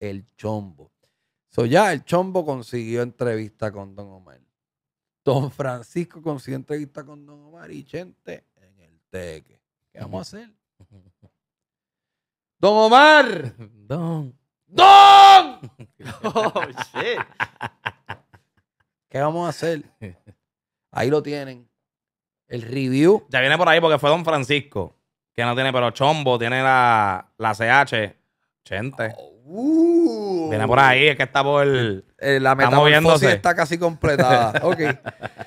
el chombo. So ya el chombo consiguió entrevista con Don Omar. Don Francisco consiguió entrevista con Don Omar y gente en el teque. ¿Qué vamos a hacer? Don Omar. Don. Don. Oh, shit. ¿Qué vamos a hacer? Ahí lo tienen. El review. Ya viene por ahí porque fue Don Francisco. Que no tiene, pero Chombo tiene la, la CH. Chente. Oh. Uh, Viene por ahí, es que está por. Eh, la metamorfosis está casi completada. ok.